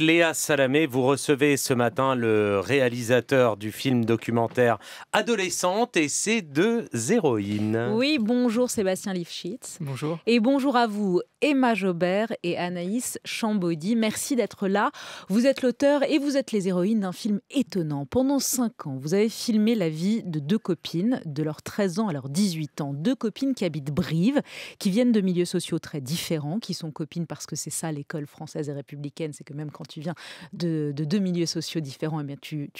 Léa Salamé, vous recevez ce matin le réalisateur du film documentaire Adolescente et ses deux héroïnes. Oui, bonjour Sébastien Lifshitz. Bonjour. Et bonjour à vous, Emma Jobert et Anaïs Chambaudy. Merci d'être là. Vous êtes l'auteur et vous êtes les héroïnes d'un film étonnant. Pendant cinq ans, vous avez filmé la vie de deux copines, de leurs 13 ans à leurs 18 ans. Deux copines qui habitent Brive, qui viennent de milieux sociaux très différents, qui sont copines parce que c'est ça l'école française et républicaine, c'est que même quand tu viens de, deux milieux sociaux différents, et eh bien tu,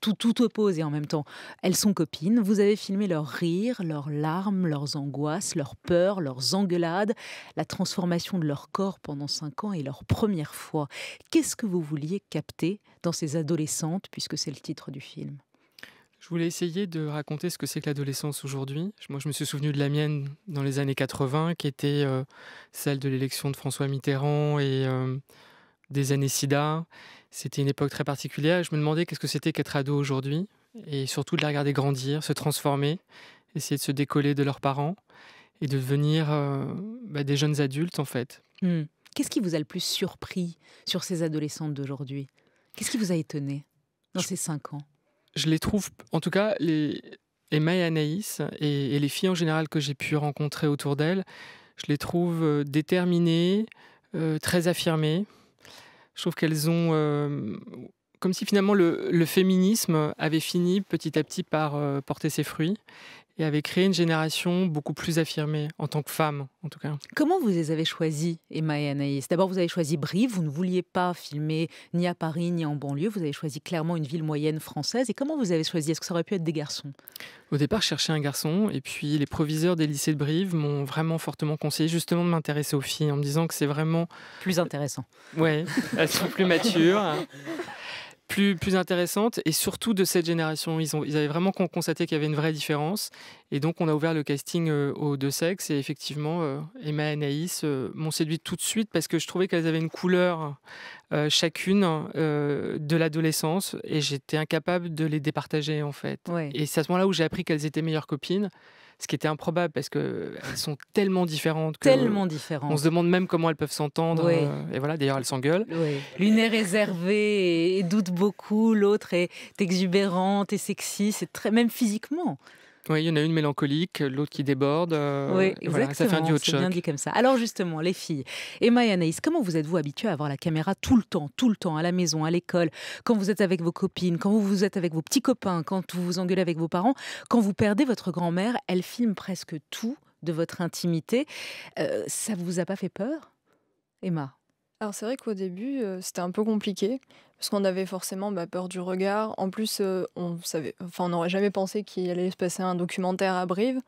tout, tout oppose et en même temps elles sont copines. Vous avez filmé leurs rires, leurs larmes, leurs angoisses, leurs peurs, leurs engueulades, la transformation de leur corps pendant cinq ans et leur première fois. Qu'est-ce que vous vouliez capter dans ces adolescentes, puisque c'est le titre du film je voulais essayer de raconter ce que c'est que l'adolescence aujourd'hui. Moi, je me suis souvenu de la mienne dans les années 80, qui était euh, celle de l'élection de François Mitterrand et euh, des années sida. C'était une époque très particulière. Je me demandais qu'est-ce que c'était qu'être ado aujourd'hui mm. et surtout de les regarder grandir, se transformer, essayer de se décoller de leurs parents et de devenir euh, bah, des jeunes adultes en fait. Mm. Qu'est-ce qui vous a le plus surpris sur ces adolescentes d'aujourd'hui Qu'est-ce qui vous a étonné dans ces cinq ans Je les trouve, en tout cas, les Emma et Anaïs et, les filles en général que j'ai pu rencontrer autour d'elles, je les trouve euh, déterminées, euh, très affirmées, je trouve qu'elles ont. Euh, comme si finalement le, féminisme avait fini petit à petit par euh, porter ses fruits et avait créé une génération beaucoup plus affirmée, en tant que femme en tout cas. Comment vous les avez choisis, Emma et Anaïs D'abord, vous avez choisi Brive, vous ne vouliez pas filmer ni à Paris ni en banlieue, vous avez choisi clairement une ville moyenne française. Et comment vous avez choisi Est-ce que ça aurait pu être des garçons Au départ, je cherchais un garçon, et puis les proviseurs des lycées de Brive m'ont vraiment fortement conseillé justement de m'intéresser aux filles, en me disant que c'est vraiment... Plus intéressant. Ouais, elles sont plus matures, plus, intéressante et surtout de cette génération. Ils, ont, ils avaient vraiment constaté qu'il y avait une vraie différence. Et donc, on a ouvert le casting euh, aux deux sexes. Et effectivement, euh, Emma et Anaïs euh, m'ont séduit tout de suite parce que je trouvais qu'elles avaient une couleur euh, chacune euh, de l'adolescence et j'étais incapable de les départager en fait. Et c'est à ce moment-là où j'ai appris qu'elles étaient meilleures copines, ce qui était improbable parce qu'elles euh, sont tellement différentes. tellement différentes. On se demande même comment elles peuvent s'entendre. et voilà, d'ailleurs elles s'engueulent. L'une est réservée et doute beaucoup, l'autre est exubérante et sexy, c'est très même physiquement. Oui, il y en a une mélancolique, l'autre qui déborde. Euh, oui, exactement. ça fait un bien dit comme ça. Alors justement, les filles, Emma et Anaïs, comment vous êtes-vous habituées à avoir la caméra tout le temps, tout le temps, à la maison, à l'école, quand vous êtes avec vos copines, quand vous êtes avec vos petits copains, quand vous vous engueulez avec vos parents, quand vous perdez votre grand-mère, elle filme presque tout de votre intimité. Euh, ça vous a pas fait peur, Emma alors c'est vrai qu'au début, euh, c'était un peu compliqué parce qu'on avait forcément, bah, peur du regard. En plus, euh, on savait enfin, on n'aurait jamais pensé qu'il allait se passer un documentaire à Brive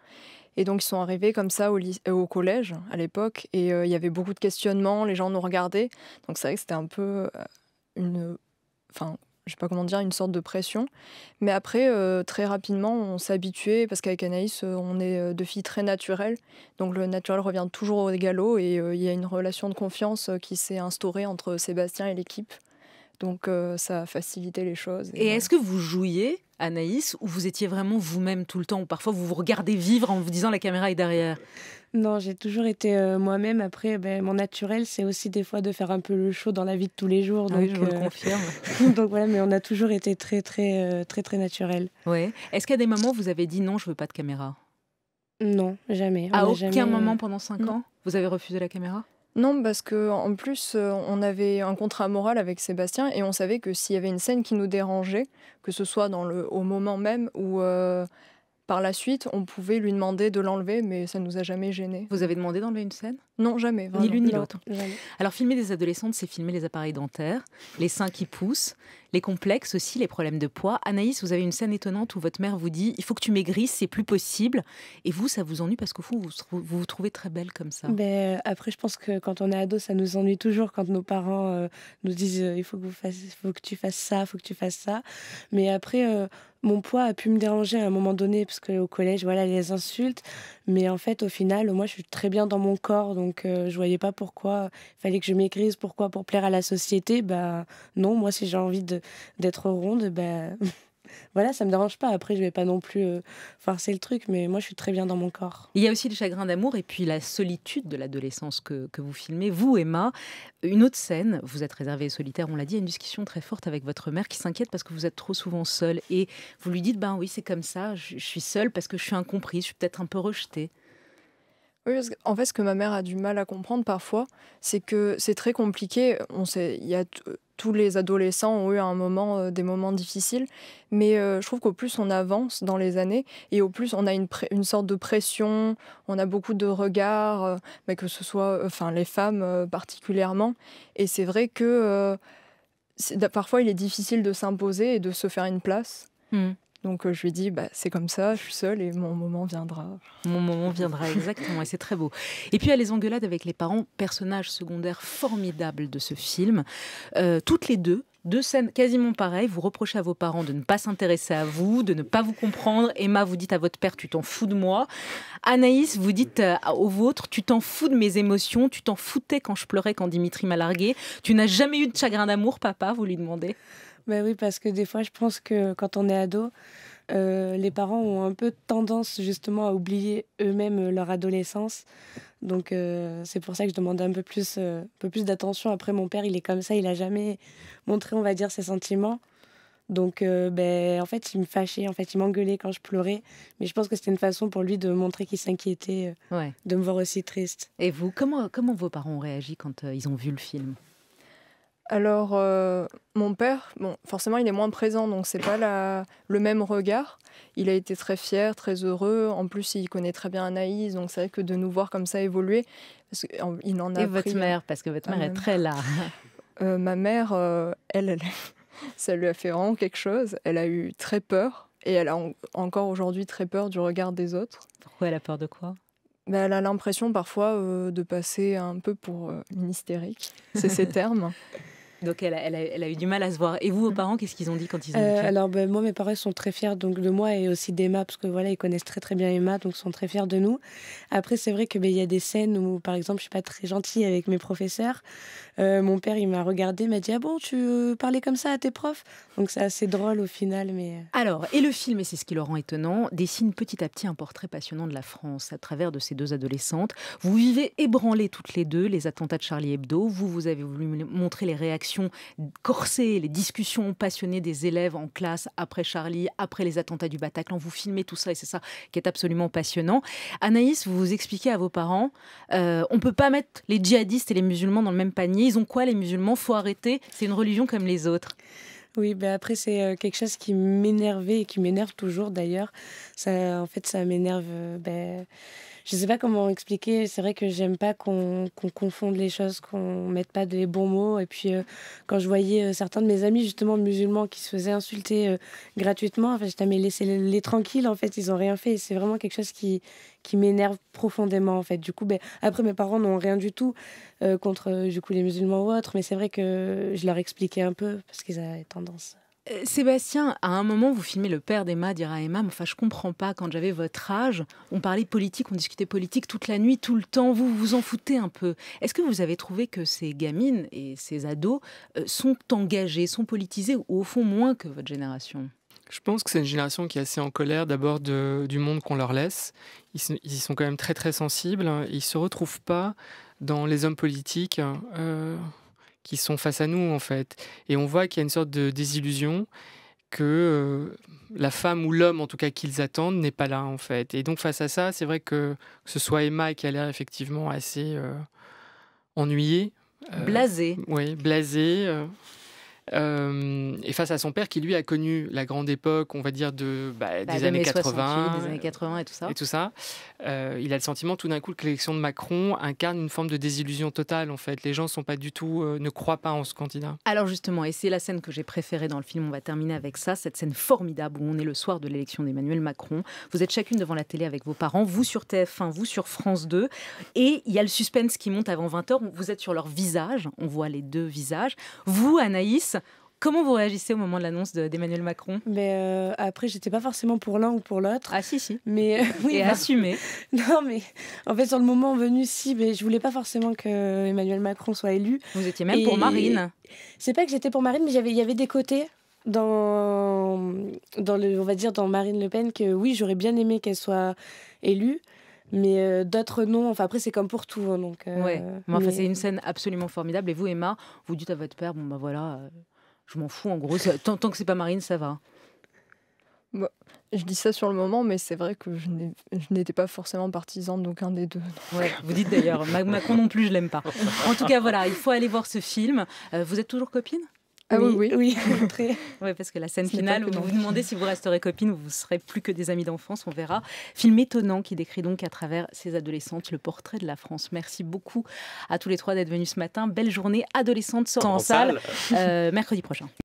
et donc ils sont arrivés comme ça au euh, collège à l'époque et il y avait beaucoup de questionnements, les gens nous regardaient. Donc c'est vrai que c'était un peu, une enfin je sais pas comment dire, une sorte de pression. Mais après, euh, très rapidement, on habitué parce qu'avec Anaïs, euh, on est euh, deux filles très naturelles. Donc le naturel revient toujours au galop et il y a une relation de confiance qui s'est instaurée entre Sébastien et l'équipe. Donc euh, ça a facilité les choses. Et, est-ce que vous jouiez, Anaïs, ou vous étiez vraiment vous-même tout le temps, ou parfois vous vous regardez vivre en vous disant la caméra est derrière non, j'ai toujours été euh, moi-même. Après, ben, mon naturel, c'est aussi des fois de faire un peu le show dans la vie de tous les jours. Ah donc, je le euh, confirme. donc voilà, mais on a toujours été très, très, très, très, naturel. Ouais. Est-ce qu'à des moments, vous avez dit non, je veux pas de caméra non, jamais. à aucun moment pendant cinq ans, vous avez refusé la caméra non, parce que en plus, euh, on avait un contrat moral avec Sébastien et on savait que s'il y avait une scène qui nous dérangeait, que ce soit dans le, au moment même ou euh, par la suite, on pouvait lui demander de l'enlever, mais ça ne nous a jamais gêné. Vous avez demandé d'enlever une scène non, jamais. Ni l'une ni l'autre. Alors, filmer des adolescentes, c'est filmer les appareils dentaires, les seins qui poussent, les complexes aussi, les problèmes de poids. Anaïs, vous avez une scène étonnante où votre mère vous dit il faut que tu maigrisses, c'est plus possible. Et vous, ça vous ennuie parce qu'au fond, vous, vous, trouvez très belle comme ça. Mais ben, après, je pense que quand on est ado, ça nous ennuie toujours quand nos parents euh, nous disent euh, il faut que, vous faut que tu fasses ça, il faut que tu fasses ça. Mais après. Euh, mon poids a pu me déranger à un moment donné parce que au collège voilà les insultes mais en fait au final moi je suis très bien dans mon corps donc euh, je voyais pas pourquoi euh, fallait que je m'écrise pourquoi pour plaire à la société. Bah non, moi si j'ai envie d'être ronde, bah voilà, ça me dérange pas. Après, je vais pas non plus enfin euh, forcer le truc, mais moi, je suis très bien dans mon corps. Il y a aussi le chagrin d'amour et puis la solitude de l'adolescence que, que, vous filmez. Vous, Emma, une autre scène, vous êtes réservée et solitaire, on l'a dit, il une discussion très forte avec votre mère qui s'inquiète parce que vous êtes trop souvent seule et vous lui dites Ben oui, c'est comme ça, je suis seule parce que je suis incomprise, je suis peut-être un peu rejetée. Oui, fait, ce que ma mère a du mal à comprendre parfois, c'est que c'est très compliqué. On sait, il y a euh, tous les adolescents ont eu à un moment euh, des moments difficiles, mais euh, je trouve qu'au plus on avance dans les années et au plus on a une, sorte de pression, on a beaucoup de regards, mais que ce soit, enfin, les femmes particulièrement. Et c'est vrai que parfois il est difficile de s'imposer et de se faire une place. Mmh. Donc euh, je lui dis, bah, c'est comme ça, je suis seule et mon moment viendra. Mon moment viendra, exactement, et c'est très beau. Et puis à les engueulades avec les parents, personnages secondaires formidables de ce film. Euh, toutes les deux, deux scènes quasiment pareilles. Vous reprochez à vos parents de ne pas s'intéresser à vous, de ne pas vous comprendre. Emma, vous dites à votre père, tu t'en fous de moi. Anaïs, vous dites euh, au vôtre, tu t'en fous de mes émotions, tu t'en foutais quand je pleurais quand Dimitri m'a largué. Tu n'as jamais eu de chagrin d'amour, papa, vous lui demandez. Bah oui, parce que des fois, je pense que quand on est ado, euh, les parents ont un peu tendance justement à oublier eux-mêmes euh, leur adolescence. Donc euh, c'est pour ça que je demandais un peu plus, peu plus d'attention. Après, mon père, il est comme ça, il a jamais montré, on va dire, ses sentiments. Donc, ben, en fait, il me fâchait, en fait, il m'engueulait quand je pleurais. Mais je pense que c'était une façon pour lui de montrer qu'il s'inquiétait, de me voir aussi triste. Et vous, comment, comment vos parents ont réagi quand ils ont vu le film alors, euh, mon père, bon, forcément, il est moins présent, donc c'est pas le même regard. Il a été très fier, très heureux. En plus, il connaît très bien Anaïs, donc c'est vrai que de nous voir comme ça évoluer, parce qu'il en a. Et votre euh, mère, parce que votre mère est très là. Euh, ma mère, elle, ça lui a fait vraiment quelque chose. Elle a eu très peur, et elle a encore aujourd'hui très peur du regard des autres. Pourquoi elle a peur de quoi bah, elle a l'impression parfois de passer un peu pour une hystérique, c'est ses termes. Donc elle a, eu du mal à se voir. Et vous, vos parents, qu'est-ce qu'ils ont dit quand ils ont euh, Alors ben, moi, mes parents sont très fiers donc de moi et aussi d'Emma parce que voilà, ils connaissent très très bien Emma, donc sont très fiers de nous. Après, c'est vrai que ben, il y a des scènes où, par exemple, je suis pas très gentille avec mes professeurs. Euh, mon père, il m'a regardé, m'a dit ah bon, tu euh, parlais comme ça à tes profs. Donc c'est assez drôle au final, mais. Euh. Alors et le film, et c'est ce qui le rend étonnant, dessine petit à petit un portrait passionnant de la France à travers de ces deux adolescentes. Vous vivez ébranlées toutes les deux les attentats de Charlie Hebdo. Vous, vous avez voulu montrer les réactions corsée, les discussions passionnées des élèves en classe après Charlie, après les attentats du Bataclan. Vous filmez tout ça et c'est ça qui est absolument passionnant. Anaïs, vous, vous expliquez à vos parents, euh, on ne peut pas mettre les djihadistes et les musulmans dans le même panier. Ils ont quoi les musulmans Faut arrêter, c'est une religion comme les autres. Oui, bah après c'est euh, quelque chose qui m'énervait et qui m'énerve toujours d'ailleurs. Ça, en fait, ça m'énerve. Euh, ben, je sais pas comment expliquer. C'est vrai que j'aime pas qu'on confonde les choses, qu'on mette pas des bons mots. Et puis, euh, quand je voyais euh, certains de mes amis, justement musulmans, qui se faisaient insulter euh, gratuitement, fait j'étais, ah, mais laissez-les tranquilles, en fait, ils ont rien fait. c'est vraiment quelque chose qui, qui m'énerve profondément, en fait. Du coup, ben, après, mes parents n'ont rien du tout contre, du coup, les musulmans ou autres. Mais c'est vrai que je leur expliquais un peu, parce qu'ils avaient tendance euh, Sébastien, à un moment, vous filmez le père d'Emma dire à Emma, enfin, je comprends pas, quand j'avais votre âge, on parlait politique, on discutait politique toute la nuit, tout le temps, vous vous en foutez un peu. Est-ce que vous avez trouvé que ces gamines et ces ados euh, sont engagés, sont politisés, ou au fond moins que votre génération je pense que c'est une génération qui est assez en colère d'abord du monde qu'on leur laisse. Ils, ils, sont quand même très très sensibles. Ils ne se retrouvent pas dans les hommes politiques. Euh, qui sont face à nous en fait. Et on voit qu'il y a une sorte de désillusion que euh, la femme ou l'homme, en tout cas qu'ils attendent, n'est pas là en fait. Et donc face à ça, c'est vrai que, que, ce soit Emma qui a l'air effectivement assez euh, ennuyée. Euh, blasée. Oui, blasée. Euh, et face à son père qui lui a connu la grande époque, on va dire de bah, bah, des années 80, 80 et tout ça. Et tout ça, euh, il a le sentiment tout d'un coup que l'élection de Macron incarne une forme de désillusion totale en fait. Les gens sont pas du tout, euh, ne croient pas en ce candidat. Alors justement, et c'est la scène que j'ai préférée dans le film. On va terminer avec ça, cette scène formidable où on est le soir de l'élection d'Emmanuel Macron. Vous êtes chacune devant la télé avec vos parents, vous sur TF1, vous sur France 2, et il y a le suspense qui monte avant 20 h Vous êtes sur leur visage, on voit les deux visages. Vous, Anaïs Comment vous réagissez au moment de l'annonce d'Emmanuel Macron Mais euh, après, j'étais pas forcément pour l'un ou pour l'autre. Ah si si. Mais euh, oui, et Non mais en fait sur le moment venu, si, mais je voulais pas forcément que Emmanuel Macron soit élu. Vous étiez même pour Marine. C'est pas que j'étais pour Marine, mais il y avait des côtés dans dans le, on va dire dans Marine Le Pen que oui, j'aurais bien aimé qu'elle soit élue mais euh, d'autres non. Enfin, après, c'est comme pour tout. Hein, donc, ouais. Enfin, c'est une scène absolument formidable. Et vous, Emma, vous dites à votre père, bon, ben bah, voilà, je m'en fous en gros. Tant, que c'est pas Marine, ça va. Bah, je dis ça sur le moment, mais c'est vrai que je n'étais pas forcément partisane d'aucun des deux. vous dites d'ailleurs, Macron non plus, je l'aime pas. En tout cas, voilà, il faut aller voir ce film. Euh, vous êtes toujours copine ah oui, oui. Oui, parce que la scène finale où vous vous demandez si vous resterez copine ou vous serez plus que des amis d'enfance, on verra. Film étonnant qui décrit donc à travers ces adolescentes le portrait de la France. Merci beaucoup à tous les trois d'être venus ce matin. Belle journée adolescente sort en, salle, euh, mercredi prochain.